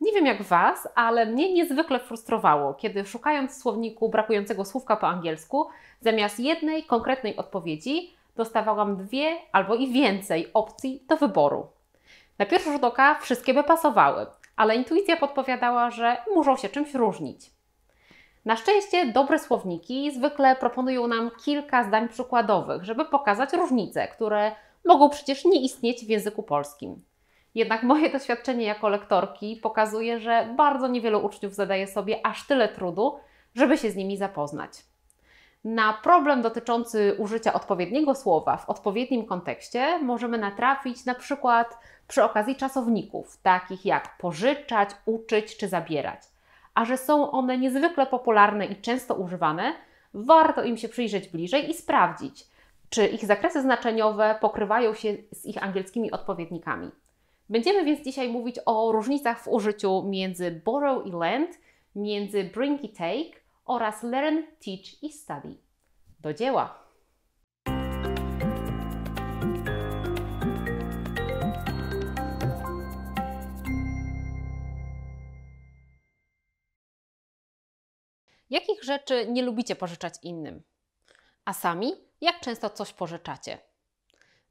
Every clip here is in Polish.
Nie wiem jak Was, ale mnie niezwykle frustrowało, kiedy szukając w słowniku brakującego słówka po angielsku, zamiast jednej konkretnej odpowiedzi dostawałam dwie albo i więcej opcji do wyboru. Na pierwszy rzut oka wszystkie by pasowały, ale intuicja podpowiadała, że muszą się czymś różnić. Na szczęście dobre słowniki zwykle proponują nam kilka zdań przykładowych, żeby pokazać różnice, które mogą przecież nie istnieć w języku polskim. Jednak moje doświadczenie jako lektorki pokazuje, że bardzo niewielu uczniów zadaje sobie aż tyle trudu, żeby się z nimi zapoznać. Na problem dotyczący użycia odpowiedniego słowa w odpowiednim kontekście możemy natrafić na przykład przy okazji czasowników, takich jak pożyczać, uczyć czy zabierać. A że są one niezwykle popularne i często używane, warto im się przyjrzeć bliżej i sprawdzić, czy ich zakresy znaczeniowe pokrywają się z ich angielskimi odpowiednikami. Będziemy więc dzisiaj mówić o różnicach w użyciu między borrow i lend, między bring i take oraz learn, teach i study. Do dzieła! Jakich rzeczy nie lubicie pożyczać innym? A sami, jak często coś pożyczacie?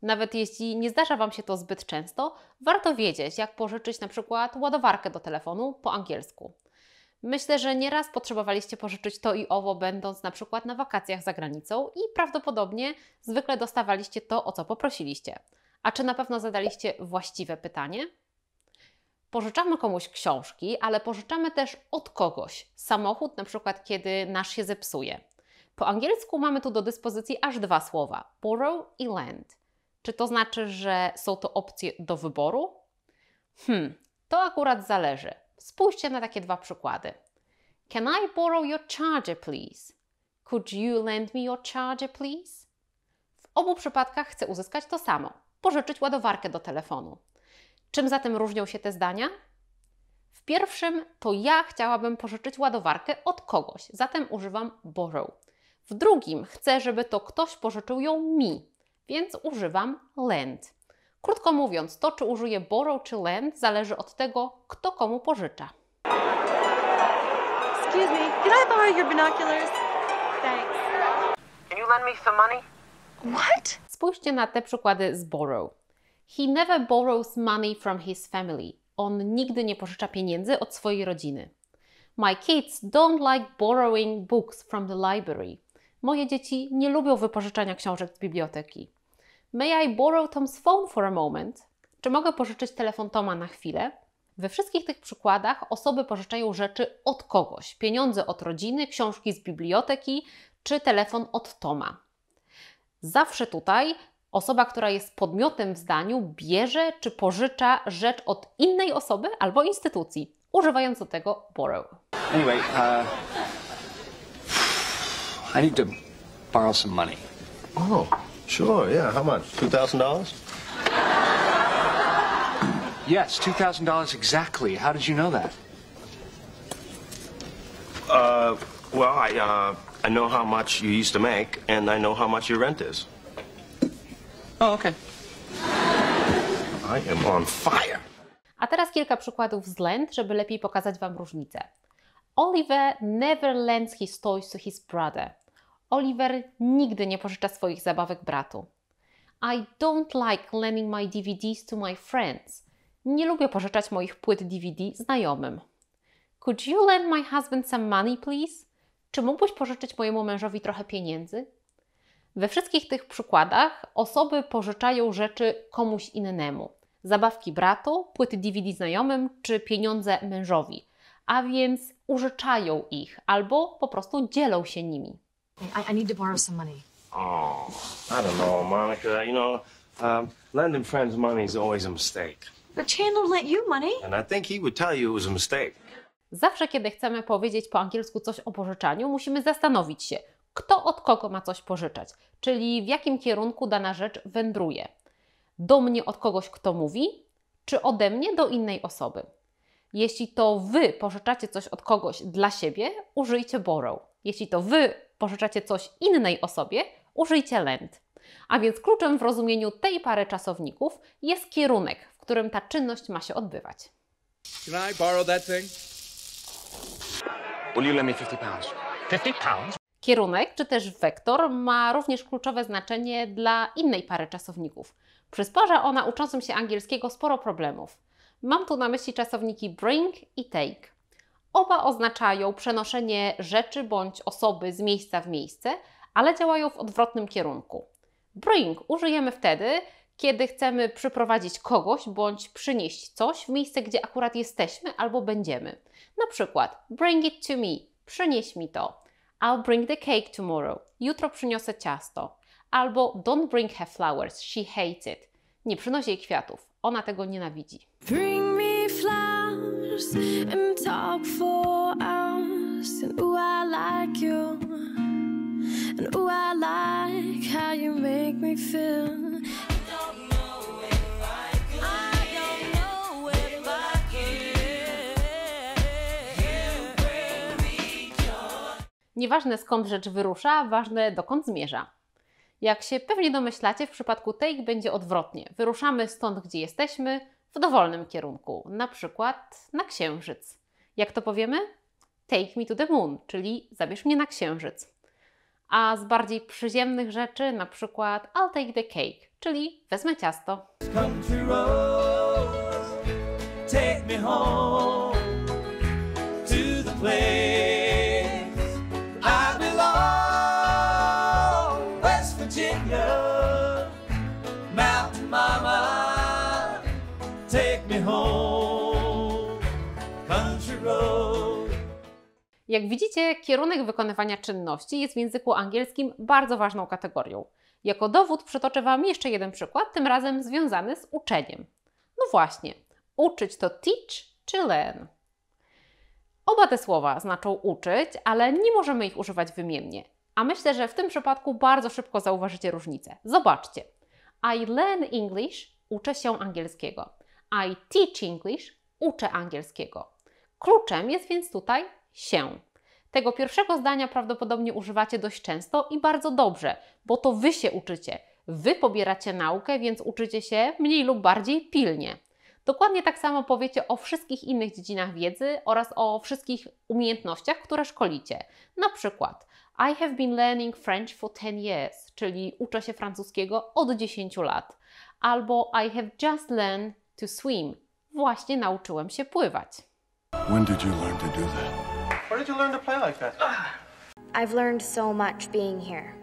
Nawet jeśli nie zdarza Wam się to zbyt często, warto wiedzieć, jak pożyczyć na przykład ładowarkę do telefonu po angielsku. Myślę, że nieraz potrzebowaliście pożyczyć to i owo, będąc na przykład na wakacjach za granicą i prawdopodobnie zwykle dostawaliście to, o co poprosiliście. A czy na pewno zadaliście właściwe pytanie? Pożyczamy komuś książki, ale pożyczamy też od kogoś samochód, na przykład kiedy nasz się zepsuje. Po angielsku mamy tu do dyspozycji aż dwa słowa: borrow i lend. Czy to znaczy, że są to opcje do wyboru? Hmm, to akurat zależy. Spójrzcie na takie dwa przykłady. Can I borrow your charger, please? Could you lend me your charger, please? W obu przypadkach chcę uzyskać to samo pożyczyć ładowarkę do telefonu. Czym zatem różnią się te zdania? W pierwszym to ja chciałabym pożyczyć ładowarkę od kogoś, zatem używam borrow. W drugim chcę, żeby to ktoś pożyczył ją mi, więc używam lend. Krótko mówiąc, to czy użyję borrow czy lend zależy od tego, kto komu pożycza. Excuse me, can I borrow your binoculars? Thanks. Can you lend me some money? What? Spójrzcie na te przykłady z borrow. He never borrows money from his family. On nigdy nie pożycza pieniędzy od swojej rodziny. My kids don't like borrowing books from the library. Moje dzieci nie lubią wypożyczania książek z biblioteki. May I borrow Tom's phone for a moment? Czy mogę pożyczyć telefon Toma na chwilę? We wszystkich tych przykładach osoby pożyczają rzeczy od kogoś: pieniądze od rodziny, książki z biblioteki czy telefon od Toma. Zawsze tutaj osoba, która jest podmiotem w zdaniu, bierze czy pożycza rzecz od innej osoby albo instytucji, używając do tego borrow. Anyway, uh... I need to borrow some money. Oh, sure, yeah. How much? $2,000? yes, $2,000 exactly. How did you know that? Uh, well, I, uh, I know how much you used to make, and I know how much your rent is. Oh, okay. I am on fire. A teraz kilka przykładów z żeby lepiej pokazać Wam różnicę. Oliver never lends his toys to his brother. Oliver nigdy nie pożycza swoich zabawek bratu. I don't like lending my DVDs to my friends. Nie lubię pożyczać moich płyt DVD znajomym. Could you lend my husband some money, please? Czy mógłbyś pożyczyć mojemu mężowi trochę pieniędzy? We wszystkich tych przykładach osoby pożyczają rzeczy komuś innemu. Zabawki bratu, płyty DVD znajomym czy pieniądze mężowi. A więc użyczają ich albo po prostu dzielą się nimi. I, I need to borrow some money. Oh, I don't know, Monica. You know, um, lending friends money is always a mistake. But Chandler lent you money. And I think he would tell you it was a mistake. Zawsze, kiedy chcemy powiedzieć po angielsku coś o pożyczaniu, musimy zastanowić się, kto od kogo ma coś pożyczać, czyli w jakim kierunku dana rzecz wędruje. Do mnie od kogoś, kto mówi, czy ode mnie do innej osoby. Jeśli to wy pożyczacie coś od kogoś dla siebie, użyjcie borrow. Jeśli to wy pożyczacie coś innej osobie, użyjcie lend. A więc kluczem w rozumieniu tej pary czasowników jest kierunek, w którym ta czynność ma się odbywać. Can I borrow that thing? Will you lend me 50 pounds? 50 pounds? Kierunek czy też wektor ma również kluczowe znaczenie dla innej pary czasowników. Przysporza ona uczącym się angielskiego sporo problemów. Mam tu na myśli czasowniki bring i take. Oba oznaczają przenoszenie rzeczy bądź osoby z miejsca w miejsce, ale działają w odwrotnym kierunku. Bring użyjemy wtedy, kiedy chcemy przyprowadzić kogoś bądź przynieść coś w miejsce, gdzie akurat jesteśmy albo będziemy. Na przykład, bring it to me, przynieś mi to. I'll bring the cake tomorrow, jutro przyniosę ciasto. Albo don't bring her flowers, she hates it. Nie przynosi jej kwiatów, ona tego nienawidzi. Bring hours and talk for hours. And ooh, I like you. And ooh, I like how you make me feel. Nieważne skąd rzecz wyrusza, ważne dokąd zmierza. Jak się pewnie domyślacie, w przypadku take będzie odwrotnie. Wyruszamy stąd, gdzie jesteśmy, w dowolnym kierunku, na przykład na księżyc. Jak to powiemy? Take me to the moon, czyli zabierz mnie na księżyc. A z bardziej przyziemnych rzeczy, na przykład I'll take the cake, czyli wezmę ciasto. Country take me home to the place. Jak widzicie, kierunek wykonywania czynności jest w języku angielskim bardzo ważną kategorią. Jako dowód przytoczę Wam jeszcze jeden przykład, tym razem związany z uczeniem. No właśnie, uczyć to teach czy learn. Oba te słowa znaczą uczyć, ale nie możemy ich używać wymiennie. A myślę, że w tym przypadku bardzo szybko zauważycie różnicę. Zobaczcie. I learn English, uczę się angielskiego. I teach English, uczę angielskiego. Kluczem jest więc tutaj się. Tego pierwszego zdania prawdopodobnie używacie dość często i bardzo dobrze, bo to wy się uczycie. Wy pobieracie naukę, więc uczycie się mniej lub bardziej pilnie. Dokładnie tak samo powiecie o wszystkich innych dziedzinach wiedzy oraz o wszystkich umiejętnościach, które szkolicie. Na przykład I have been learning French for 10 years, czyli uczę się francuskiego od 10 lat. Albo I have just learned to swim. Właśnie nauczyłem się pływać. When did you learn to do that? Where did you learn to play like that? I've learned so much being here.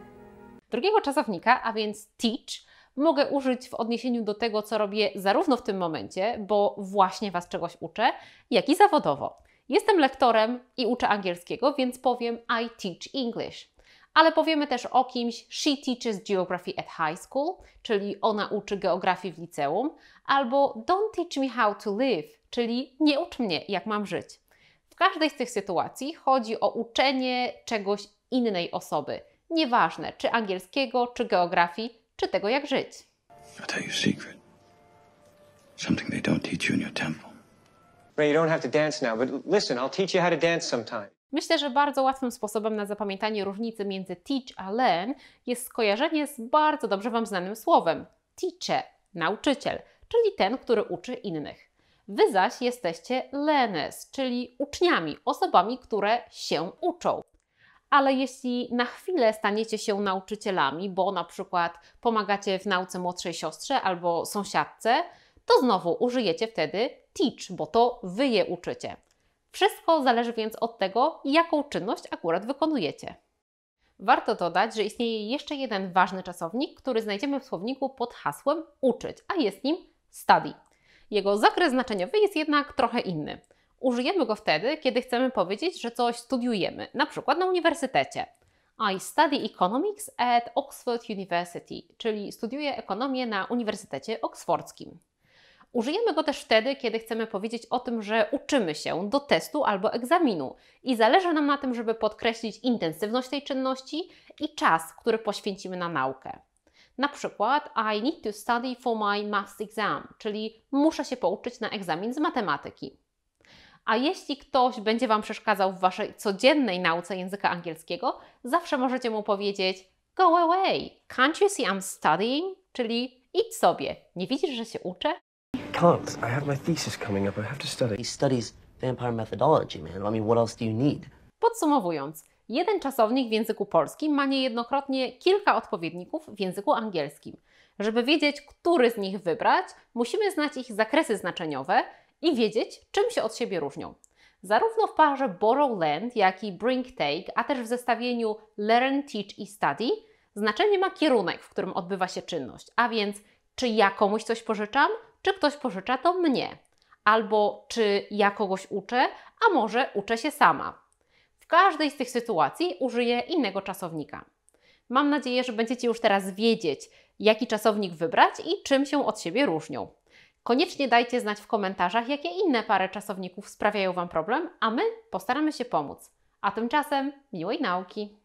Drugiego czasownika, a więc teach, mogę użyć w odniesieniu do tego, co robię zarówno w tym momencie, bo właśnie Was czegoś uczę, jak i zawodowo. Jestem lektorem i uczę angielskiego, więc powiem I teach English. Ale powiemy też o kimś she teaches geography at high school, czyli ona uczy geografii w liceum, albo don't teach me how to live, czyli nie ucz mnie, jak mam żyć. W każdej z tych sytuacji chodzi o uczenie czegoś innej osoby, nieważne czy angielskiego, czy geografii, czy tego jak żyć. Myślę, że bardzo łatwym sposobem na zapamiętanie różnicy między teach a learn jest skojarzenie z bardzo dobrze Wam znanym słowem teacher, nauczyciel, czyli ten, który uczy innych. Wy zaś jesteście lenes, czyli uczniami, osobami, które się uczą. Ale jeśli na chwilę staniecie się nauczycielami, bo na przykład pomagacie w nauce młodszej siostrze albo sąsiadce, to znowu użyjecie wtedy teach, bo to wy je uczycie. Wszystko zależy więc od tego, jaką czynność akurat wykonujecie. Warto dodać, że istnieje jeszcze jeden ważny czasownik, który znajdziemy w słowniku pod hasłem uczyć, a jest nim study. Jego zakres znaczeniowy jest jednak trochę inny. Użyjemy go wtedy, kiedy chcemy powiedzieć, że coś studiujemy, na przykład na uniwersytecie. I study economics at Oxford University, czyli studiuję ekonomię na Uniwersytecie Oksfordzkim. Użyjemy go też wtedy, kiedy chcemy powiedzieć o tym, że uczymy się do testu albo egzaminu i zależy nam na tym, żeby podkreślić intensywność tej czynności i czas, który poświęcimy na naukę. Na przykład I need to study for my maths exam, czyli muszę się pouczyć na egzamin z matematyki. A jeśli ktoś będzie Wam przeszkadzał w Waszej codziennej nauce języka angielskiego, zawsze możecie mu powiedzieć Go away! Can't you see I'm studying? Czyli idź sobie, nie widzisz, że się uczę? Can't. I have my thesis coming up. I have to study. He studies vampire methodology, man. I mean, what else do you need? Podsumowując, Jeden czasownik w języku polskim ma niejednokrotnie kilka odpowiedników w języku angielskim. Żeby wiedzieć, który z nich wybrać, musimy znać ich zakresy znaczeniowe i wiedzieć, czym się od siebie różnią. Zarówno w parze borrow land, jak i bring take, a też w zestawieniu learn, teach i study, znaczenie ma kierunek, w którym odbywa się czynność, a więc czy ja komuś coś pożyczam, czy ktoś pożycza to mnie, albo czy ja kogoś uczę, a może uczę się sama. W każdej z tych sytuacji użyję innego czasownika. Mam nadzieję, że będziecie już teraz wiedzieć, jaki czasownik wybrać i czym się od siebie różnią. Koniecznie dajcie znać w komentarzach, jakie inne parę czasowników sprawiają Wam problem, a my postaramy się pomóc. A tymczasem miłej nauki!